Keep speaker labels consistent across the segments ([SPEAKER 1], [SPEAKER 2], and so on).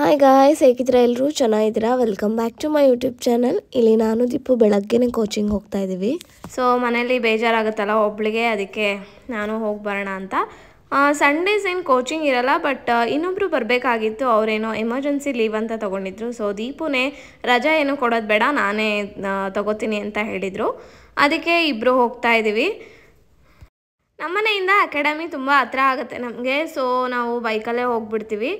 [SPEAKER 1] hi guys ಹೇಗಿದ್ದೀರಾ ಎಲ್ಲರೂ ಚೆನ್ನಾಗಿದ್ದೀರಾ welcome back to my YouTube channel ಇಲ್ಲಿ ನಾನು ದಿಪ್ಪು ಬೆಳಗ್ಗೆನೆ ಕೋಚಿಂಗ್ ಹೋಗ್ತಾ ಇದ್ದೀವಿ ಸೊ ಮನೇಲಿ ಬೇಜಾರಾಗುತ್ತಲ್ಲ ಒಬ್ಳಿಗೆ ಅದಕ್ಕೆ ನಾನು ಹೋಗಿ ಬರೋಣ ಅಂತ ಸಂಡೇಸ್ ಏನು ಕೋಚಿಂಗ್ ಇರಲ್ಲ ಬಟ್ ಇನ್ನೊಬ್ಬರು ಬರಬೇಕಾಗಿತ್ತು ಅವರೇನೋ ಎಮರ್ಜೆನ್ಸಿ ಲೀವ್ ಅಂತ ತೊಗೊಂಡಿದ್ರು ಸೊ ದೀಪುನೇ ರಜಾ ಏನು ಕೊಡೋದು ಬೇಡ ನಾನೇ ತಗೋತೀನಿ ಅಂತ ಹೇಳಿದರು ಅದಕ್ಕೆ ಇಬ್ಬರು ಹೋಗ್ತಾ ಇದ್ದೀವಿ ನಮ್ಮನೆಯಿಂದ ಅಕಾಡೆಮಿ ತುಂಬ ಹತ್ರ ಆಗುತ್ತೆ ನಮಗೆ ಸೊ ನಾವು ಬೈಕಲ್ಲೇ ಹೋಗ್ಬಿಡ್ತೀವಿ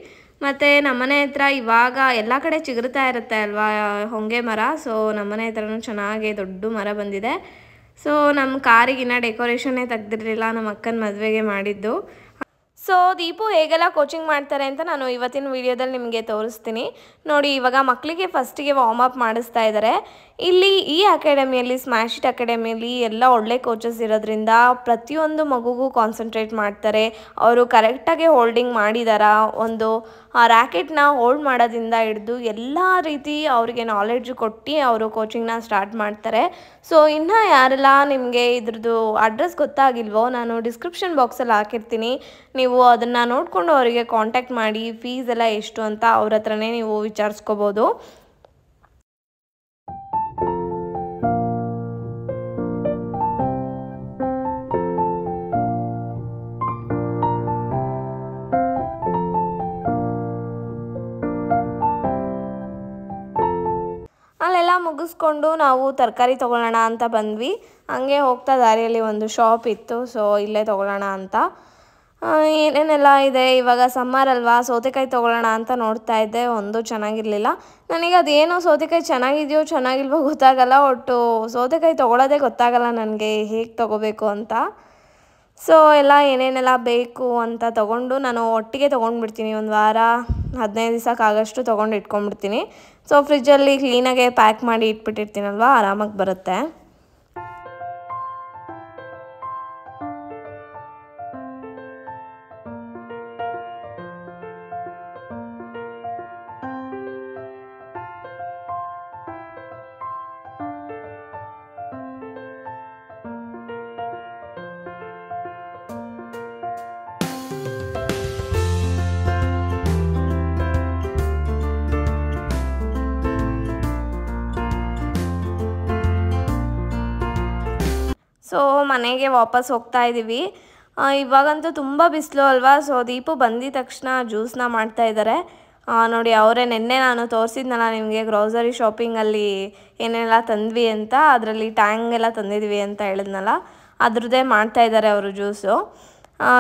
[SPEAKER 1] ಮತ್ತು ಮನೆ ಹತ್ರ ಇವಾಗ ಎಲ್ಲ ಕಡೆ ಚಿಗುರ್ತಾ ಇರುತ್ತೆ ಅಲ್ವಾ ಹೊಂಗೆ ಮರ ಸೊ ಮನೆ ಹತ್ರನೂ ಚೆನ್ನಾಗಿ ದೊಡ್ಡ ಮರ ಬಂದಿದೆ ಸೊ ನಮ್ಮ ಇನ್ನೂ ಡೆಕೋರೇಷನ್ನೇ ತೆಗ್ದಿರಲಿಲ್ಲ ನಮ್ಮ ಅಕ್ಕನ ಮದುವೆಗೆ ಮಾಡಿದ್ದು ಸೊ ದೀಪು ಹೇಗೆಲ್ಲ ಕೋಚಿಂಗ್ ಮಾಡ್ತಾರೆ ಅಂತ ನಾನು ಇವತ್ತಿನ ವೀಡಿಯೋದಲ್ಲಿ ನಿಮಗೆ ತೋರಿಸ್ತೀನಿ ನೋಡಿ ಇವಾಗ ಮಕ್ಕಳಿಗೆ ಫಸ್ಟಿಗೆ ವಾರ್ಮ್ ಅಪ್ ಮಾಡಿಸ್ತಾ ಇದ್ದಾರೆ ಇಲ್ಲಿ ಈ ಅಕಾಡೆಮಿಯಲ್ಲಿ ಸ್ಮ್ಯಾಶ್ ಇಟ್ ಅಕಾಡೆಮಿಯಲ್ಲಿ ಎಲ್ಲ ಒಳ್ಳೆ ಕೋಚಸ್ ಇರೋದ್ರಿಂದ ಪ್ರತಿಯೊಂದು ಮಗುಗೂ ಕಾನ್ಸಂಟ್ರೇಟ್ ಮಾಡ್ತಾರೆ ಅವರು ಕರೆಕ್ಟಾಗಿ ಹೋಲ್ಡಿಂಗ್ ಮಾಡಿದಾರಾ ಒಂದು ರ್ಯಾಕೆಟ್ನ ಹೋಲ್ಡ್ ಮಾಡೋದ್ರಿಂದ ಹಿಡಿದು ಎಲ್ಲ ರೀತಿ ಅವರಿಗೆ ನಾಲೆಡ್ಜ್ ಕೊಟ್ಟು ಅವರು ಕೋಚಿಂಗ್ನ ಸ್ಟಾರ್ಟ್ ಮಾಡ್ತಾರೆ ಸೊ ಇನ್ನು ಯಾರೆಲ್ಲ ನಿಮಗೆ ಇದ್ರದ್ದು ಅಡ್ರೆಸ್ ಗೊತ್ತಾಗಿಲ್ವೋ ನಾನು ಡಿಸ್ಕ್ರಿಪ್ಷನ್ ಬಾಕ್ಸಲ್ಲಿ ಹಾಕಿರ್ತೀನಿ ನೀವು ಅದನ್ನು ನೋಡಿಕೊಂಡು ಅವರಿಗೆ ಕಾಂಟ್ಯಾಕ್ಟ್ ಮಾಡಿ ಫೀಸ್ ಎಲ್ಲ ಎಷ್ಟು ಅಂತ ಅವ್ರ ಹತ್ರನೇ ನೀವು ವಿಚಾರಿಸ್ಕೋಬೋದು ಅಲ್ಲೆಲ್ಲ ಮುಗಿಸ್ಕೊಂಡು ನಾವು ತರಕಾರಿ ತೊಗೊಳ್ಳೋಣ ಅಂತ ಬಂದ್ವಿ ಹಂಗೆ ಹೋಗ್ತಾ ದಾರಿಯಲ್ಲಿ ಒಂದು ಶಾಪ್ ಇತ್ತು ಸೊ ಇಲ್ಲೇ ತೊಗೊಳ್ಳೋಣ ಅಂತ ಏನೇನೆಲ್ಲ ಇದೆ ಇವಾಗ ಸಮ್ಮರ್ ಅಲ್ವಾ ಸೌತೆಕಾಯಿ ತೊಗೊಳ್ಳೋಣ ಅಂತ ನೋಡ್ತಾ ಇದ್ದೆ ಒಂದು ಚೆನ್ನಾಗಿರಲಿಲ್ಲ ನನಗೆ ಅದೇನೋ ಸೌತೆಕಾಯಿ ಚೆನ್ನಾಗಿದೆಯೋ ಚೆನ್ನಾಗಿಲ್ವೋ ಗೊತ್ತಾಗಲ್ಲ ಒಟ್ಟು ಸೌತೆಕಾಯಿ ತೊಗೊಳೋದೇ ಗೊತ್ತಾಗಲ್ಲ ನನಗೆ ಹೇಗೆ ತೊಗೋಬೇಕು ಅಂತ ಸೊ ಎಲ್ಲ ಏನೇನೆಲ್ಲ ಬೇಕು ಅಂತ ತೊಗೊಂಡು ನಾನು ಒಟ್ಟಿಗೆ ತೊಗೊಂಡ್ಬಿಡ್ತೀನಿ ಒಂದು ವಾರ ಹದಿನೈದು ಆಗೋಷ್ಟು ತೊಗೊಂಡು ಇಟ್ಕೊಂಡ್ಬಿಡ್ತೀನಿ ಸೊ ಫ್ರಿಜ್ಜಲ್ಲಿ ಕ್ಲೀನಾಗೆ ಪ್ಯಾಕ್ ಮಾಡಿ ಇಟ್ಬಿಟ್ಟಿರ್ತೀನಲ್ವ ಆರಾಮಾಗಿ ಬರುತ್ತೆ ಸೊ ಮನೆಗೆ ವಾಪಸ್ ಹೋಗ್ತಾ ಇದ್ದೀವಿ ಇವಾಗಂತೂ ತುಂಬ ಬಿಸಿಲು ಅಲ್ವಾ ಸೊ ದೀಪು ಬಂದಿದ ತಕ್ಷಣ ಜ್ಯೂಸನ್ನ ಮಾಡ್ತಾ ಇದ್ದಾರೆ ನೋಡಿ ಅವರೇ ನಿನ್ನೆ ನಾನು ತೋರಿಸಿದ್ನಲ್ಲ ನಿಮಗೆ ಗ್ರೋಸರಿ ಶಾಪಿಂಗಲ್ಲಿ ಏನೆಲ್ಲ ತಂದ್ವಿ ಅಂತ ಅದರಲ್ಲಿ ಟ್ಯಾಂಗ್ ಎಲ್ಲ ತಂದಿದ್ವಿ ಅಂತ ಹೇಳಿದ್ನಲ್ಲ ಅದ್ರದ್ದೇ ಮಾಡ್ತಾ ಇದ್ದಾರೆ ಅವರು ಜ್ಯೂಸು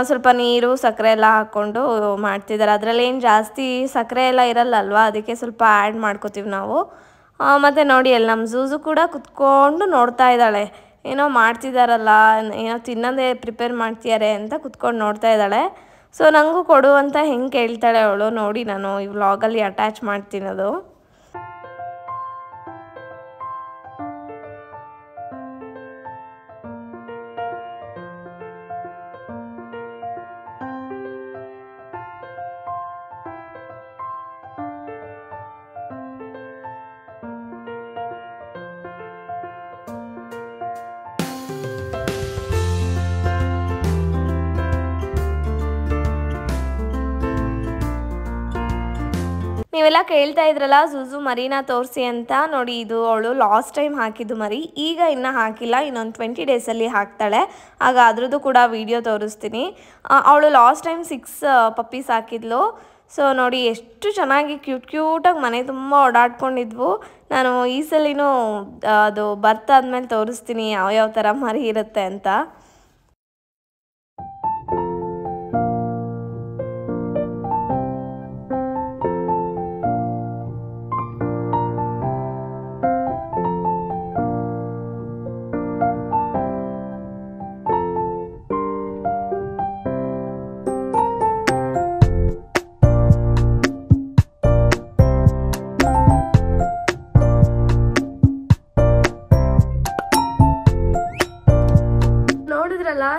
[SPEAKER 1] ಸ್ವಲ್ಪ ನೀರು ಸಕ್ಕರೆ ಎಲ್ಲ ಹಾಕ್ಕೊಂಡು ಮಾಡ್ತಿದ್ದಾರೆ ಅದರಲ್ಲಿ ಏನು ಜಾಸ್ತಿ ಸಕ್ಕರೆ ಎಲ್ಲ ಇರಲ್ಲ ಅದಕ್ಕೆ ಸ್ವಲ್ಪ ಆ್ಯಡ್ ಮಾಡ್ಕೋತೀವಿ ನಾವು ಮತ್ತು ನೋಡಿ ಎಲ್ಲ ನಮ್ಮ ಜ್ಯೂಸು ಕೂಡ ಕುತ್ಕೊಂಡು ನೋಡ್ತಾ ಇದ್ದಾಳೆ ಏನೋ ಮಾಡ್ತಿದ್ದಾರಲ್ಲ ಏನೋ ತಿನ್ನೋದೇ ಪ್ರಿಪೇರ್ ಮಾಡ್ತಿದ್ದಾರೆ ಅಂತ ಕುತ್ಕೊಂಡು ನೋಡ್ತಾ ಇದ್ದಾಳೆ ಸೊ ನನಗೂ ಕೊಡು ಅಂತ ಹೆಂಗೆ ಕೇಳ್ತಾಳೆ ಅವಳು ನೋಡಿ ನಾನು ಈ ವ್ಲಾಗಲ್ಲಿ ಅಟ್ಯಾಚ್ ಮಾಡ್ತೀನದು ನೀವೆಲ್ಲ ಕೇಳ್ತಾ ಇದ್ರಲ್ಲ ಝೂಝು ಮರೀನ ತೋರಿಸಿ ಅಂತ ನೋಡಿ ಇದು ಅವಳು ಲಾಸ್ಟ್ ಟೈಮ್ ಹಾಕಿದ್ದು ಮರಿ ಈಗ ಇನ್ನೂ ಹಾಕಿಲ್ಲ ಇನ್ನೊಂದು ಟ್ವೆಂಟಿ ಡೇಸಲ್ಲಿ ಹಾಕ್ತಾಳೆ ಆಗ ಅದ್ರದ್ದು ಕೂಡ ವೀಡಿಯೋ ತೋರಿಸ್ತೀನಿ ಅವಳು ಲಾಸ್ಟ್ ಟೈಮ್ ಸಿಕ್ಸ್ ಪಪ್ಪೀಸ್ ಹಾಕಿದ್ಲು ಸೊ ನೋಡಿ ಎಷ್ಟು ಚೆನ್ನಾಗಿ ಕ್ಯೂಟ್ ಕ್ಯೂಟಾಗಿ ಮನೆ ತುಂಬ ಓಡಾಡ್ಕೊಂಡಿದ್ವು ನಾನು ಈ ಸಲಿನೂ ಅದು ಬರ್ತಾದ್ಮೇಲೆ ತೋರಿಸ್ತೀನಿ ಯಾವ್ಯಾವ ಥರ ಮರಿ ಇರುತ್ತೆ ಅಂತ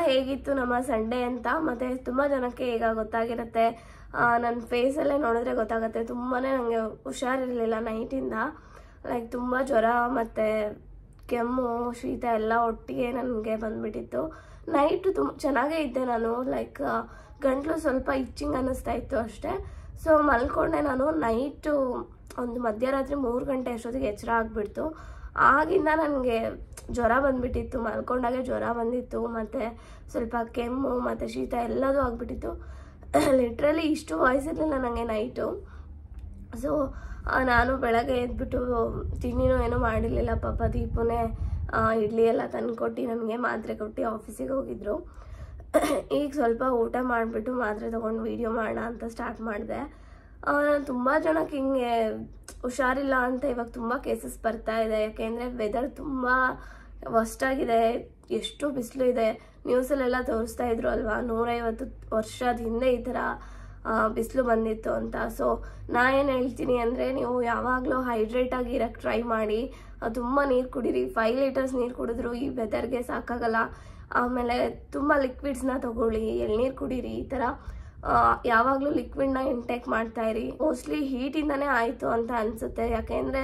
[SPEAKER 1] ಹೇಗಿತ್ತು ನಮ್ಮ ಸಂಡೇ ಅಂತ ಮತ್ತೆ ತುಂಬ ಜನಕ್ಕೆ ಈಗ ಗೊತ್ತಾಗಿರುತ್ತೆ ನನ್ನ ಫೇಸಲ್ಲೇ ನೋಡಿದ್ರೆ ಗೊತ್ತಾಗುತ್ತೆ ತುಂಬಾ ನನಗೆ ಹುಷಾರಿರಲಿಲ್ಲ ನೈಟಿಂದ ಲೈಕ್ ತುಂಬ ಜ್ವರ ಮತ್ತು ಕೆಮ್ಮು ಶೀತ ಎಲ್ಲ ಒಟ್ಟಿಗೆ ನನಗೆ ಬಂದುಬಿಟ್ಟಿತ್ತು ನೈಟು ತುಂಬ ಚೆನ್ನಾಗೇ ಇದ್ದೆ ನಾನು ಲೈಕ್ ಗಂಟಲು ಸ್ವಲ್ಪ ಇಚ್ಚಿಂಗ್ ಅನ್ನಿಸ್ತಾ ಇತ್ತು ಅಷ್ಟೇ ಸೊ ಮಲ್ಕೊಂಡೆ ನಾನು ನೈಟು ಒಂದು ಮಧ್ಯರಾತ್ರಿ ಮೂರು ಗಂಟೆ ಅಷ್ಟೊತ್ತಿಗೆ ಎಚ್ಚರ ಆಗಿಬಿಡ್ತು ಆಗಿಂದ ನನಗೆ ಜ್ವರ ಬಂದುಬಿಟ್ಟಿತ್ತು ಮಲ್ಕೊಂಡಾಗೆ ಜ್ವರ ಬಂದಿತ್ತು ಮತ್ತು ಸ್ವಲ್ಪ ಕೆಮ್ಮು ಮತ್ತು ಶೀತ ಎಲ್ಲದೂ ಆಗಿಬಿಟ್ಟಿತ್ತು ಲಿಟ್ರಲಿ ಇಷ್ಟು ವಾಯ್ಸ್ ಇರಲಿಲ್ಲ ನನಗೆ ನೈಟು ಸೊ ನಾನು ಬೆಳಗ್ಗೆ ಎದ್ಬಿಟ್ಟು ತಿಂಡಿನೂ ಏನೂ ಮಾಡಿರಲಿಲ್ಲ ಪಾಪ ದೀಪುನೇ ಇಡ್ಲಿ ಎಲ್ಲ ತಂದುಕೊಟ್ಟು ನನಗೆ ಮಾತ್ರೆ ಕೊಟ್ಟು ಆಫೀಸಿಗೆ ಹೋಗಿದ್ರು ಈಗ ಸ್ವಲ್ಪ ಊಟ ಮಾಡಿಬಿಟ್ಟು ಮಾತ್ರೆ ತೊಗೊಂಡು ವೀಡಿಯೋ ಮಾಡೋಣ ಅಂತ ಸ್ಟಾರ್ಟ್ ಮಾಡಿದೆ ತುಂಬ ಜನಕ್ಕೆ ಹಿಂಗೆ ಹುಷಾರಿಲ್ಲ ಅಂತ ಇವಾಗ ತುಂಬ ಕೇಸಸ್ ಬರ್ತಾ ಇದೆ ಯಾಕೆಂದರೆ ವೆದರ್ ತುಂಬ ವರ್ಸ್ಟ್ ಆಗಿದೆ ಎಷ್ಟು ಬಿಸಿಲು ಇದೆ ನ್ಯೂಸಲ್ಲೆಲ್ಲ ತೋರಿಸ್ತಾ ಇದ್ರು ಅಲ್ವಾ ನೂರೈವತ್ತು ವರ್ಷದ ಹಿಂದೆ ಈ ಥರ ಬಿಸಿಲು ಬಂದಿತ್ತು ಅಂತ ಸೊ ನಾ ಏನು ಹೇಳ್ತೀನಿ ಅಂದರೆ ನೀವು ಯಾವಾಗಲೂ ಹೈಡ್ರೇಟ್ ಆಗಿ ಇರೋಕ್ಕೆ ಟ್ರೈ ಮಾಡಿ ತುಂಬ ನೀರು ಕುಡೀರಿ ಫೈವ್ ಲೀಟರ್ಸ್ ನೀರು ಕುಡಿದ್ರು ಈ ವೆದರ್ಗೆ ಸಾಕಾಗಲ್ಲ ಆಮೇಲೆ ತುಂಬ ಲಿಕ್ವಿಡ್ಸ್ನ ತೊಗೊಳ್ಳಿ ಎಳ್ನೀರು ಕುಡೀರಿ ಈ ಥರ ಯಾವಾಗಲೂ ಲಿಕ್ವಿಡ್ನ ಇಂಟೇಕ್ ಮಾಡ್ತಾ ಇರಿ ಮೋಸ್ಟ್ಲಿ ಹೀಟಿಂದನೇ ಆಯಿತು ಅಂತ ಅನಿಸುತ್ತೆ ಯಾಕೆಂದರೆ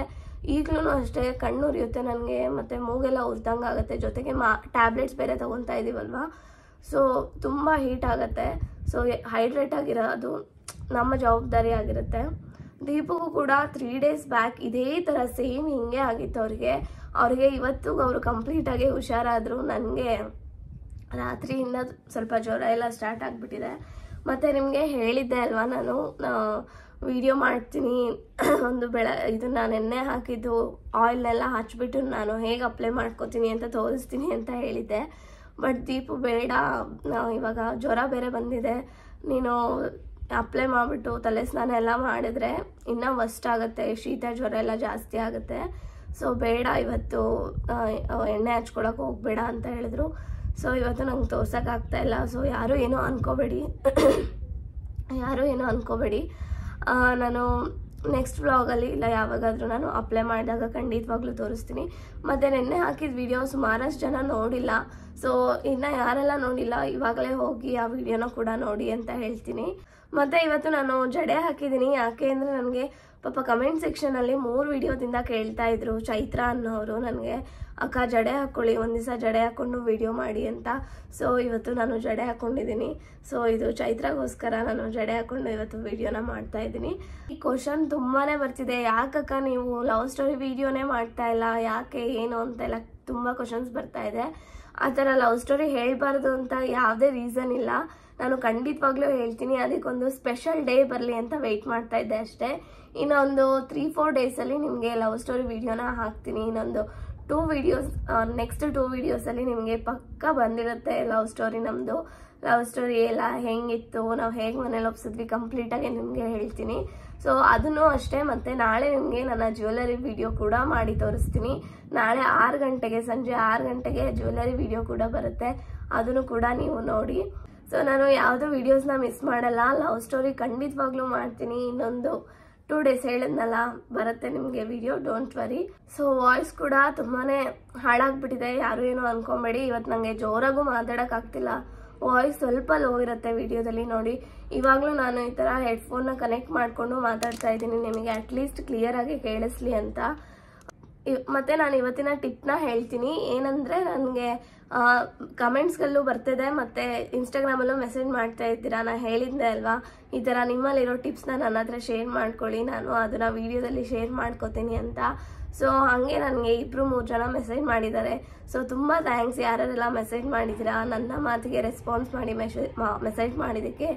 [SPEAKER 1] ಈಗಲೂ ಅಷ್ಟೇ ಕಣ್ಣು ಉರಿಯುತ್ತೆ ನನಗೆ ಮತ್ತು ಮೂಗೆಲ್ಲ ಉರಿದಂಗೆ ಆಗುತ್ತೆ ಜೊತೆಗೆ ಮಾ ಟ್ಯಾಬ್ಲೆಟ್ಸ್ ಬೇರೆ ತೊಗೊತಾ ಇದ್ದೀವಲ್ವ ಸೊ ತುಂಬ ಹೀಟ್ ಆಗುತ್ತೆ ಸೊ ಹೈಡ್ರೇಟ್ ಆಗಿರೋದು ನಮ್ಮ ಜವಾಬ್ದಾರಿ ಆಗಿರುತ್ತೆ ದೀಪಗೂ ಕೂಡ ತ್ರೀ ಡೇಸ್ ಬ್ಯಾಕ್ ಇದೇ ಥರ ಸೇಮ್ ಹಿಂಗೆ ಆಗಿತ್ತು ಅವ್ರಿಗೆ ಅವ್ರಿಗೆ ಇವತ್ತು ಅವರು ಕಂಪ್ಲೀಟಾಗಿ ಹುಷಾರಾದರು ನನಗೆ ರಾತ್ರಿಯಿಂದ ಸ್ವಲ್ಪ ಜ್ವರ ಎಲ್ಲ ಸ್ಟಾರ್ಟ್ ಆಗಿಬಿಟ್ಟಿದೆ ಮತ್ತು ನಿಮಗೆ ಹೇಳಿದ್ದೆ ಅಲ್ವಾ ನಾನು ವಿಡಿಯೋ ಮಾಡ್ತೀನಿ ಒಂದು ಬೆಳ ಇದು ನಾನು ಎಣ್ಣೆ ಹಾಕಿದ್ದು ಆಯಿಲ್ನೆಲ್ಲ ಹಚ್ಬಿಟ್ಟು ನಾನು ಹೇಗೆ ಅಪ್ಲೈ ಮಾಡ್ಕೋತೀನಿ ಅಂತ ತೋರಿಸ್ತೀನಿ ಅಂತ ಹೇಳಿದ್ದೆ ಬಟ್ ದೀಪು ಬೇಡ ಇವಾಗ ಜ್ವರ ಬೇರೆ ಬಂದಿದೆ ನೀನು ಅಪ್ಲೈ ಮಾಡಿಬಿಟ್ಟು ತಲೆ ಸ್ನಾನ ಎಲ್ಲ ಮಾಡಿದ್ರೆ ಇನ್ನೂ ವಸ್ಟ್ ಆಗುತ್ತೆ ಶೀತ ಜ್ವರ ಎಲ್ಲ ಜಾಸ್ತಿ ಆಗುತ್ತೆ ಸೊ ಬೇಡ ಇವತ್ತು ಎಣ್ಣೆ ಹಚ್ಕೊಳಕ್ಕೆ ಹೋಗಬೇಡ ಅಂತ ಹೇಳಿದ್ರು ಸೊ ಇವತ್ತು ನಂಗೆ ಇಲ್ಲ ಸೊ ಯಾರೂ ಏನೂ ಅನ್ಕೋಬೇಡಿ ಯಾರೂ ಏನೋ ಅನ್ಕೋಬೇಡಿ ನಾನು ನೆಕ್ಸ್ಟ್ ವ್ಲಾಗಲ್ಲಿ ಇಲ್ಲ ಯಾವಾಗಾದರೂ ನಾನು ಅಪ್ಲೈ ಮಾಡಿದಾಗ ಖಂಡಿತವಾಗ್ಲೂ ತೋರಿಸ್ತೀನಿ ಮತ್ತು ನಿನ್ನೆ ಹಾಕಿದ ವಿಡಿಯೋ ಸುಮಾರಷ್ಟು ಜನ ನೋಡಿಲ್ಲ ಸೊ ಇನ್ನು ಯಾರೆಲ್ಲ ನೋಡಿಲ್ಲ ಇವಾಗಲೇ ಹೋಗಿ ಆ ವಿಡಿಯೋನ ಕೂಡ ನೋಡಿ ಅಂತ ಹೇಳ್ತೀನಿ ಮತ್ತು ಇವತ್ತು ನಾನು ಜಡೆ ಹಾಕಿದ್ದೀನಿ ಯಾಕೆ ಅಂದರೆ ನನಗೆ ಪಾಪ ಕಮೆಂಟ್ ಸೆಕ್ಷನಲ್ಲಿ ಮೂರು ವಿಡಿಯೋದಿಂದ ಕೇಳ್ತಾ ಇದ್ರು ಚೈತ್ರ ಅನ್ನೋರು ನನಗೆ ಅಕ್ಕ ಜಡೆ ಹಾಕ್ಕೊಳ್ಳಿ ಒಂದು ದಿವಸ ಜಡೆ ಹಾಕ್ಕೊಂಡು ವಿಡಿಯೋ ಮಾಡಿ ಅಂತ ಸೊ ಇವತ್ತು ನಾನು ಜಡೆ ಹಾಕ್ಕೊಂಡಿದ್ದೀನಿ ಸೊ ಇದು ಚೈತ್ರಗೋಸ್ಕರ ನಾನು ಜಡೆ ಹಾಕ್ಕೊಂಡು ಇವತ್ತು ವಿಡಿಯೋನ ಮಾಡ್ತಾ ಇದ್ದೀನಿ ಈ ಕ್ವಶನ್ ತುಂಬಾ ಬರ್ತಿದೆ ಯಾಕಕ್ಕ ನೀವು ಲವ್ ಸ್ಟೋರಿ ವಿಡಿಯೋನೇ ಮಾಡ್ತಾ ಇಲ್ಲ ಯಾಕೆ ಏನು ಅಂತೆಲ್ಲ ತುಂಬ ಕ್ವಶನ್ಸ್ ಬರ್ತಾ ಇದೆ ಆ ಥರ ಲವ್ ಸ್ಟೋರಿ ಹೇಳಬಾರ್ದು ಅಂತ ಯಾವುದೇ ರೀಸನ್ ಇಲ್ಲ ನಾನು ಖಂಡಿತವಾಗ್ಲೂ ಹೇಳ್ತೀನಿ ಅದಕ್ಕೊಂದು ಸ್ಪೆಷಲ್ ಡೇ ಬರಲಿ ಅಂತ ವೆಯ್ಟ್ ಮಾಡ್ತಾ ಇದ್ದೆ ಅಷ್ಟೇ ಇನ್ನೊಂದು ತ್ರೀ ಫೋರ್ ಡೇಸಲ್ಲಿ ನಿಮಗೆ ಲವ್ ಸ್ಟೋರಿ ವಿಡಿಯೋನ ಹಾಕ್ತೀನಿ ಇನ್ನೊಂದು ಟೂ ವಿಡಿಯೋಸ್ ನೆಕ್ಸ್ಟ್ ಟೂ ವೀಡಿಯೋಸಲ್ಲಿ ನಿಮಗೆ ಪಕ್ಕ ಬಂದಿರುತ್ತೆ ಲವ್ ಸ್ಟೋರಿ ನಮ್ಮದು ಲವ್ ಸ್ಟೋರಿ ಎಲ್ಲ ಹೆಂಗಿತ್ತು ನಾವು ಹೇಗೆ ಮನೇಲಿ ಒಪ್ಸಿದ್ವಿ ಕಂಪ್ಲೀಟಾಗಿ ನಿಮಗೆ ಹೇಳ್ತೀನಿ ಸೊ ಅದನ್ನು ಅಷ್ಟೇ ಮತ್ತು ನಾಳೆ ನಿಮಗೆ ನನ್ನ ಜ್ಯುವೆಲ್ಲರಿ ವಿಡಿಯೋ ಕೂಡ ಮಾಡಿ ತೋರಿಸ್ತೀನಿ ನಾಳೆ ಆರು ಗಂಟೆಗೆ ಸಂಜೆ ಆರು ಗಂಟೆಗೆ ಜ್ಯುವೆಲ್ಲರಿ ವಿಡಿಯೋ ಕೂಡ ಬರುತ್ತೆ ಅದನ್ನು ಕೂಡ ನೀವು ನೋಡಿ ಸೊ ನಾನು ಯಾವುದೋ ವೀಡಿಯೋಸ್ನ ಮಿಸ್ ಮಾಡಲ್ಲ ಲವ್ ಸ್ಟೋರಿ ಖಂಡಿತವಾಗ್ಲೂ ಮಾಡ್ತೀನಿ ಇನ್ನೊಂದು ಟೂ ಡೇಸ್ ಹೇಳಿದ್ನಲ್ಲ ಬರುತ್ತೆ ನಿಮಗೆ video don't worry so voice ಕೂಡ ತುಂಬಾ ಹಾಳಾಗ್ಬಿಟ್ಟಿದೆ ಯಾರು ಏನು ಅನ್ಕೊಂಬೇಡಿ ಇವತ್ತು ನನಗೆ ಜೋರಾಗೂ ಮಾತಾಡೋಕ್ಕಾಗ್ತಿಲ್ಲ ವಾಯ್ಸ್ ಸ್ವಲ್ಪ ಲೋ ಇರುತ್ತೆ ವಿಡಿಯೋದಲ್ಲಿ ನೋಡಿ ಇವಾಗಲೂ ನಾನು ಈ ಥರ ಹೆಡ್ಫೋನ್ನ ಕನೆಕ್ಟ್ ಮಾಡಿಕೊಂಡು ಮಾತಾಡ್ತಾ ಇದ್ದೀನಿ ನಿಮಗೆ ಅಟ್ಲೀಸ್ಟ್ ಕ್ಲಿಯರಾಗಿ ಕೇಳಿಸ್ಲಿ ಅಂತ ಮತ್ತು ನಾನು ಇವತ್ತಿನ ಟಿಪ್ನ ಹೇಳ್ತೀನಿ ಏನಂದರೆ ನನಗೆ ಕಮೆಂಟ್ಸ್ಗಳಲ್ಲೂ ಬರ್ತಿದೆ ಮತ್ತು ಇನ್ಸ್ಟಾಗ್ರಾಮಲ್ಲೂ ಮೆಸೇಜ್ ಮಾಡ್ತಾ ಇದ್ದೀರಾ ನಾನು ಹೇಳಿದ್ದೆ ಅಲ್ವಾ ಈ ಥರ ನಿಮ್ಮಲ್ಲಿರೋ ಟಿಪ್ಸ್ನ ನನ್ನ ಹತ್ರ ಶೇರ್ ಮಾಡ್ಕೊಳ್ಳಿ ನಾನು ಅದನ್ನು ವೀಡಿಯೋದಲ್ಲಿ ಶೇರ್ ಮಾಡ್ಕೋತೀನಿ ಅಂತ ಸೊ ಹಾಗೆ ನನಗೆ ಇಬ್ಬರು ಮೂರು ಜನ ಮೆಸೇಜ್ ಮಾಡಿದ್ದಾರೆ ಸೊ ತುಂಬ ಥ್ಯಾಂಕ್ಸ್ ಯಾರೆಲ್ಲ ಮೆಸೇಜ್ ಮಾಡಿದ್ದೀರಾ ನನ್ನ ಮಾತಿಗೆ ರೆಸ್ಪಾನ್ಸ್ ಮಾಡಿ ಮೆಸೇಜ್ ಮೆಸೇಜ್ ಮಾಡಿದ್ದಕ್ಕೆ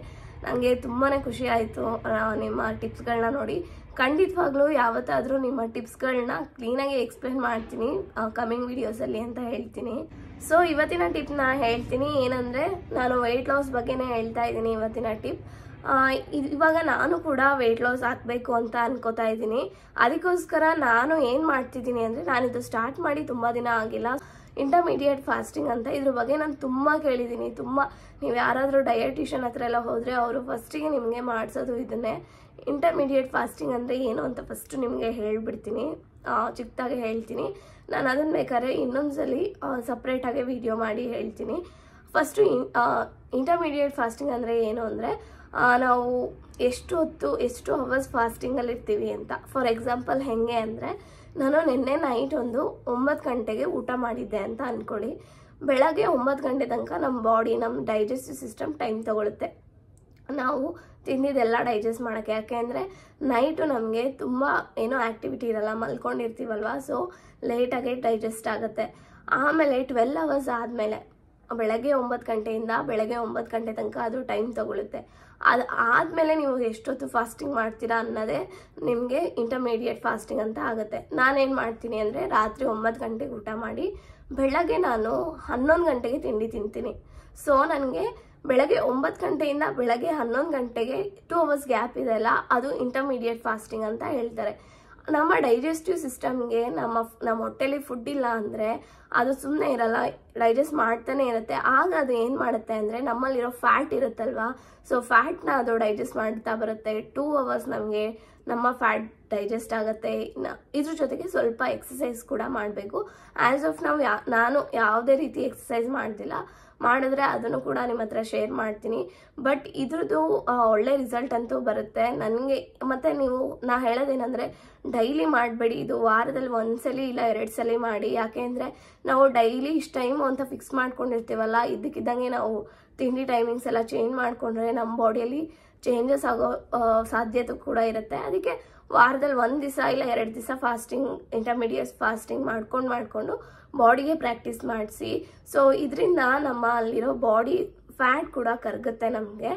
[SPEAKER 1] ನನಗೆ ತುಂಬಾ ಖುಷಿ ಆಯಿತು ನಿಮ್ಮ ಟಿಪ್ಸ್ಗಳನ್ನ ನೋಡಿ ಖಂಡಿತವಾಗ್ಲೂ ಯಾವತ್ತಾದರೂ ನಿಮ್ಮ ಟಿಪ್ಸ್ಗಳನ್ನ ಕ್ಲೀನಾಗಿ ಎಕ್ಸ್ಪ್ಲೇನ್ ಮಾಡ್ತೀನಿ ಕಮಿಂಗ್ ವೀಡಿಯೋಸಲ್ಲಿ ಅಂತ ಹೇಳ್ತೀನಿ ಸೊ ಇವತ್ತಿನ ಟಿಪ್ನ ಹೇಳ್ತೀನಿ ಏನಂದರೆ ನಾನು ವೆಯ್ಟ್ ಲಾಸ್ ಬಗ್ಗೆನೇ ಹೇಳ್ತಾ ಇದ್ದೀನಿ ಇವತ್ತಿನ ಟಿಪ್ ಇವಾಗ ನಾನು ಕೂಡ ವೆಯ್ಟ್ ಲಾಸ್ ಆಗಬೇಕು ಅಂತ ಅನ್ಕೋತಾ ಇದ್ದೀನಿ ಅದಕ್ಕೋಸ್ಕರ ನಾನು ಏನು ಮಾಡ್ತಿದ್ದೀನಿ ಅಂದರೆ ನಾನಿದು ಸ್ಟಾರ್ಟ್ ಮಾಡಿ ತುಂಬ ದಿನ ಆಗಿಲ್ಲ ಇಂಟರ್ಮೀಡಿಯೇಟ್ ಫಾಸ್ಟಿಂಗ್ ಅಂತ ಇದ್ರ ಬಗ್ಗೆ ನಾನು ತುಂಬ ಕೇಳಿದ್ದೀನಿ ತುಂಬ ನೀವು ಯಾರಾದರೂ ಡಯಟಿಷನ್ ಹತ್ರ ಎಲ್ಲ ಹೋದರೆ ಅವರು ಫಸ್ಟಿಗೆ ನಿಮಗೆ ಮಾಡಿಸೋದು ಇದನ್ನೇ ಇಂಟರ್ಮೀಡಿಯೇಟ್ ಫಾಸ್ಟಿಂಗ್ ಅಂದರೆ ಏನು ಅಂತ ಫಸ್ಟು ನಿಮಗೆ ಹೇಳಿಬಿಡ್ತೀನಿ ಚಿಕ್ಕದಾಗಿ ಹೇಳ್ತೀನಿ ನಾನು ಅದನ್ನು ಬೇಕಾದ್ರೆ ಇನ್ನೊಂದ್ಸಲಿ ಸಪ್ರೇಟಾಗೆ ವಿಡಿಯೋ ಮಾಡಿ ಹೇಳ್ತೀನಿ ಫಸ್ಟು ಇಂಟರ್ಮೀಡಿಯೇಟ್ ಫಾಸ್ಟಿಂಗ್ ಅಂದರೆ ಏನು ಅಂದರೆ ನಾವು ಎಷ್ಟು ಹೊತ್ತು ಎಷ್ಟು ಅವರ್ಸ್ ಫಾಸ್ಟಿಂಗಲ್ಲಿ ಇರ್ತೀವಿ ಅಂತ ಫಾರ್ ಎಕ್ಸಾಂಪಲ್ ಹೇಗೆ ಅಂದರೆ ನಾನು ನಿನ್ನೆ ನೈಟ್ ಒಂದು ಒಂಬತ್ತು ಗಂಟೆಗೆ ಊಟ ಮಾಡಿದ್ದೆ ಅಂತ ಅಂದ್ಕೊಳ್ಳಿ ಬೆಳಗ್ಗೆ ಒಂಬತ್ತು ಗಂಟೆ ತನಕ ನಮ್ಮ ಬಾಡಿ ನಮ್ಮ ಡೈಜೆಸ್ಟಿವ್ ಸಿಸ್ಟಮ್ ಟೈಮ್ ತೊಗೊಳುತ್ತೆ ನಾವು ತಿಂದಿದ್ದೆಲ್ಲ ಡೈಜೆಸ್ಟ್ ಮಾಡೋಕ್ಕೆ ಯಾಕೆ ಅಂದರೆ ನೈಟು ನಮಗೆ ತುಂಬ ಏನೋ ಆ್ಯಕ್ಟಿವಿಟಿ ಇರಲ್ಲ ಮಲ್ಕೊಂಡಿರ್ತೀವಲ್ವ ಸೊ ಲೇಟಾಗಿ ಡೈಜೆಸ್ಟ್ ಆಗುತ್ತೆ ಆಮೇಲೆ ಟ್ವೆಲ್ ಅವರ್ಸ್ ಆದಮೇಲೆ ಬೆಳಗ್ಗೆ ಒಂಬತ್ತು ಗಂಟೆಯಿಂದ ಬೆಳಗ್ಗೆ ಒಂಬತ್ತು ಗಂಟೆ ತನಕ ಅದು ಟೈಮ್ ತಗೊಳುತ್ತೆ ಅದು ಆದಮೇಲೆ ನೀವು ಎಷ್ಟೊತ್ತು ಫಾಸ್ಟಿಂಗ್ ಮಾಡ್ತೀರಾ ಅನ್ನೋದೇ ನಿಮಗೆ ಇಂಟರ್ಮೀಡಿಯೇಟ್ ಫಾಸ್ಟಿಂಗ್ ಅಂತ ಆಗುತ್ತೆ ನಾನೇನು ಮಾಡ್ತೀನಿ ಅಂದರೆ ರಾತ್ರಿ ಒಂಬತ್ತು ಗಂಟೆಗೆ ಊಟ ಮಾಡಿ ಬೆಳಗ್ಗೆ ನಾನು ಹನ್ನೊಂದು ಗಂಟೆಗೆ ತಿಂಡಿ ತಿಂತೀನಿ ಸೊ ನನಗೆ ಬೆಳಗ್ಗೆ ಒಂಬತ್ತು ಗಂಟೆಯಿಂದ ಬೆಳಗ್ಗೆ ಹನ್ನೊಂದು ಗಂಟೆಗೆ ಟೂ ಅವರ್ಸ್ ಗ್ಯಾಪ್ ಇದೆಯಲ್ಲ ಅದು ಇಂಟರ್ಮೀಡಿಯೇಟ್ ಫಾಸ್ಟಿಂಗ್ ಅಂತ ಹೇಳ್ತಾರೆ ನಮ್ಮ ಡೈಜೆಸ್ಟಿವ್ ಸಿಸ್ಟಮ್ಗೆ ನಮ್ಮ ನಮ್ಮ ಹೊಟ್ಟೆಲಿ ಫುಡ್ ಇಲ್ಲ ಅಂದರೆ ಅದು ಸುಮ್ಮನೆ ಇರಲ್ಲ ಡೈಜೆಸ್ಟ್ ಮಾಡ್ತಾನೆ ಇರುತ್ತೆ ಆಗ ಅದು ಏನು ಮಾಡುತ್ತೆ ಅಂದರೆ ನಮ್ಮಲ್ಲಿರೋ ಫ್ಯಾಟ್ ಇರುತ್ತಲ್ವಾ ಸೊ ಫ್ಯಾಟ್ನ ಅದು ಡೈಜೆಸ್ಟ್ ಮಾಡ್ತಾ ಬರುತ್ತೆ ಟೂ ಅವರ್ಸ್ ನಮಗೆ ನಮ್ಮ ಫ್ಯಾಟ್ ಡೈಜೆಸ್ಟ್ ಆಗುತ್ತೆ ಇದ್ರ ಜೊತೆಗೆ ಸ್ವಲ್ಪ ಎಕ್ಸಸೈಸ್ ಕೂಡ ಮಾಡಬೇಕು ಆ್ಯಸ್ ಆಫ್ ನಾವು ಯಾ ನಾನು ಯಾವುದೇ ರೀತಿ ಎಕ್ಸಸೈಸ್ ಮಾಡ್ತಿಲ್ಲ ಮಾಡಿದ್ರೆ ಅದನ್ನು ಕೂಡ ನಿಮ್ಮ ಹತ್ರ ಶೇರ್ ಮಾಡ್ತೀನಿ ಬಟ್ ಇದ್ರದ್ದು ಒಳ್ಳೆ ರಿಸಲ್ಟ್ ಅಂತೂ ಬರುತ್ತೆ ನನಗೆ ಮತ್ತು ನೀವು ನಾ ಹೇಳೋದೇನಂದ್ರೆ ಡೈಲಿ ಮಾಡಬೇಡಿ ಇದು ವಾರದಲ್ಲಿ ಒಂದ್ಸಲಿ ಇಲ್ಲ ಎರಡು ಸಲ ಮಾಡಿ ಯಾಕೆ ಅಂದರೆ ನಾವು ಡೈಲಿ ಇಷ್ಟು ಟೈಮು ಅಂತ ಫಿಕ್ಸ್ ಮಾಡ್ಕೊಂಡಿರ್ತೀವಲ್ಲ ಇದ್ದಕ್ಕಿದ್ದಂಗೆ ನಾವು ತಿಂಡಿ ಟೈಮಿಂಗ್ಸ್ ಎಲ್ಲ ಚೇಂಜ್ ಮಾಡಿಕೊಂಡ್ರೆ ನಮ್ಮ ಬಾಡಿಯಲ್ಲಿ ಚೇಂಜಸ್ ಆಗೋ ಸಾಧ್ಯತೆ ಕೂಡ ಇರುತ್ತೆ ಅದಕ್ಕೆ ವಾರದಲ್ಲಿ ಒಂದು ದಿವಸ ಇಲ್ಲ ಎರಡು ದಿವಸ ಫಾಸ್ಟಿಂಗ್ ಇಂಟರ್ಮೀಡಿಯೇಟ್ ಫಾಸ್ಟಿಂಗ್ ಮಾಡ್ಕೊಂಡು ಮಾಡಿಕೊಂಡು ಬಾಡಿಗೆ ಪ್ರಾಕ್ಟೀಸ್ ಮಾಡಿಸಿ ಸೊ ಇದರಿಂದ ನಮ್ಮ ಅಲ್ಲಿರೋ ಬಾಡಿ ಫ್ಯಾಟ್ ಕೂಡ ಕರಗುತ್ತೆ ನಮಗೆ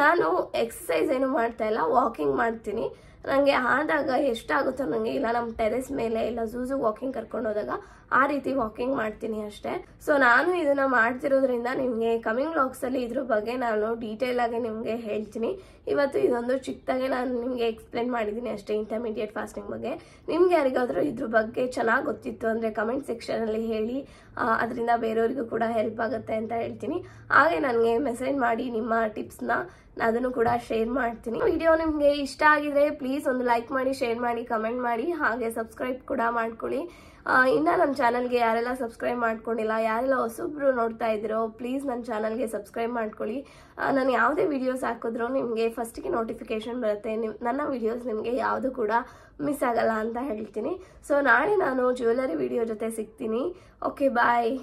[SPEAKER 1] ನಾನು ಎಕ್ಸಸೈಸ್ ಏನು ಮಾಡ್ತಾ ಇಲ್ಲ ವಾಕಿಂಗ್ ಮಾಡ್ತೀನಿ ನನಗೆ ಆದಾಗ ಎಷ್ಟಾಗುತ್ತೋ ನನಗೆ ಇಲ್ಲ ನಮ್ಮ ಟೆರೆಸ್ ಮೇಲೆ ಇಲ್ಲ ಝೂಝು ವಾಕಿಂಗ್ ಕರ್ಕೊಂಡು ಹೋದಾಗ ಆ ರೀತಿ ವಾಕಿಂಗ್ ಮಾಡ್ತೀನಿ ಅಷ್ಟೇ ಸೊ ನಾನು ಇದನ್ನ ಮಾಡ್ತಿರೋದ್ರಿಂದ ನಿಮಗೆ ಕಮಿಂಗ್ ಅಲ್ಲಿ ಇದ್ರ ಬಗ್ಗೆ ನಾನು ಡೀಟೇಲ್ ಆಗಿ ನಿಮಗೆ ಹೇಳ್ತೀನಿ ಇವತ್ತು ಇದೊಂದು ಚಿಕ್ಕದಾಗೆ ನಾನು ನಿಮಗೆ ಎಕ್ಸ್ಪ್ಲೇನ್ ಮಾಡಿದ್ದೀನಿ ಅಷ್ಟೇ ಇಂಟರ್ಮೀಡಿಯೇಟ್ ಫಾಸ್ಟಿಂಗ್ ಬಗ್ಗೆ ನಿಮ್ಗೆ ಯಾರಿಗಾದರೂ ಇದ್ರ ಬಗ್ಗೆ ಚೆನ್ನಾಗಿ ಗೊತ್ತಿತ್ತು ಅಂದರೆ ಕಮೆಂಟ್ ಅಲ್ಲಿ ಹೇಳಿ ಅದರಿಂದ ಬೇರೆಯವ್ರಿಗೂ ಕೂಡ ಹೆಲ್ಪ್ ಆಗುತ್ತೆ ಅಂತ ಹೇಳ್ತೀನಿ ಹಾಗೆ ನನಗೆ ಮೆಸೇಜ್ ಮಾಡಿ ನಿಮ್ಮ ಟಿಪ್ಸ್ನ ಅದನ್ನು ಕೂಡ ಶೇರ್ ಮಾಡ್ತೀನಿ ವಿಡಿಯೋ ನಿಮಗೆ ಇಷ್ಟ ಆಗಿದ್ರೆ ಪ್ಲೀಸ್ ಒಂದು ಲೈಕ್ ಮಾಡಿ ಶೇರ್ ಮಾಡಿ ಕಮೆಂಟ್ ಮಾಡಿ ಹಾಗೆ ಸಬ್ಸ್ಕ್ರೈಬ್ ಕೂಡ ಮಾಡ್ಕೊಳ್ಳಿ ಇನ್ನು ನನ್ನ ಚಾನಲ್ಗೆ ಯಾರೆಲ್ಲ ಸಬ್ಸ್ಕ್ರೈಬ್ ಮಾಡ್ಕೊಂಡಿಲ್ಲ ಯಾರೆಲ್ಲ ಹೊಸಬ್ರು ನೋಡ್ತಾ ಇದ್ದೀರೋ ಪ್ಲೀಸ್ ನನ್ನ ಚಾನಲ್ಗೆ ಸಬ್ಸ್ಕ್ರೈಬ್ ಮಾಡ್ಕೊಳ್ಳಿ ನಾನು ಯಾವುದೇ ವೀಡಿಯೋಸ್ ಹಾಕಿದ್ರೂ ನಿಮಗೆ ಫಸ್ಟಿಗೆ ನೋಟಿಫಿಕೇಷನ್ ಬರುತ್ತೆ ನನ್ನ ವೀಡಿಯೋಸ್ ನಿಮಗೆ ಯಾವುದು ಕೂಡ ಮಿಸ್ ಆಗಲ್ಲ ಅಂತ ಹೇಳ್ತೀನಿ ಸೊ ನಾಳೆ ನಾನು ಜ್ಯುವೆಲರಿ ವಿಡಿಯೋ ಜೊತೆ ಸಿಗ್ತೀನಿ ಓಕೆ ಬಾಯ್